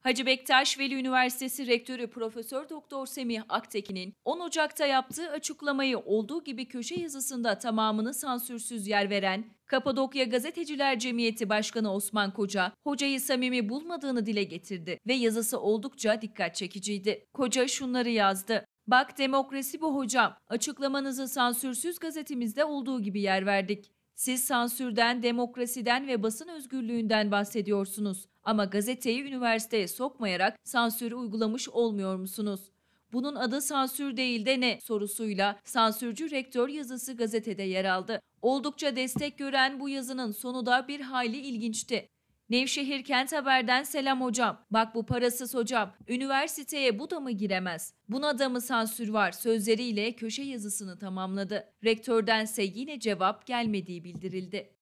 Hacı Bektaş Veli Üniversitesi Rektörü Profesör Doktor Semih Aktekin'in 10 Ocak'ta yaptığı açıklamayı olduğu gibi köşe yazısında tamamını sansürsüz yer veren Kapadokya Gazeteciler Cemiyeti Başkanı Osman Koca, hocayı samimi bulmadığını dile getirdi ve yazısı oldukça dikkat çekiciydi. Koca şunları yazdı. Bak demokrasi bu hocam. Açıklamanızı sansürsüz gazetemizde olduğu gibi yer verdik. Siz sansürden, demokrasiden ve basın özgürlüğünden bahsediyorsunuz ama gazeteyi üniversiteye sokmayarak sansürü uygulamış olmuyor musunuz? Bunun adı sansür değil de ne sorusuyla sansürcü rektör yazısı gazetede yer aldı. Oldukça destek gören bu yazının sonu da bir hayli ilginçti. Nevşehir Kent Haber'den selam hocam. Bak bu parasız hocam. Üniversiteye bu da mı giremez? Buna da mı sansür var? Sözleriyle köşe yazısını tamamladı. Rektördense yine cevap gelmediği bildirildi.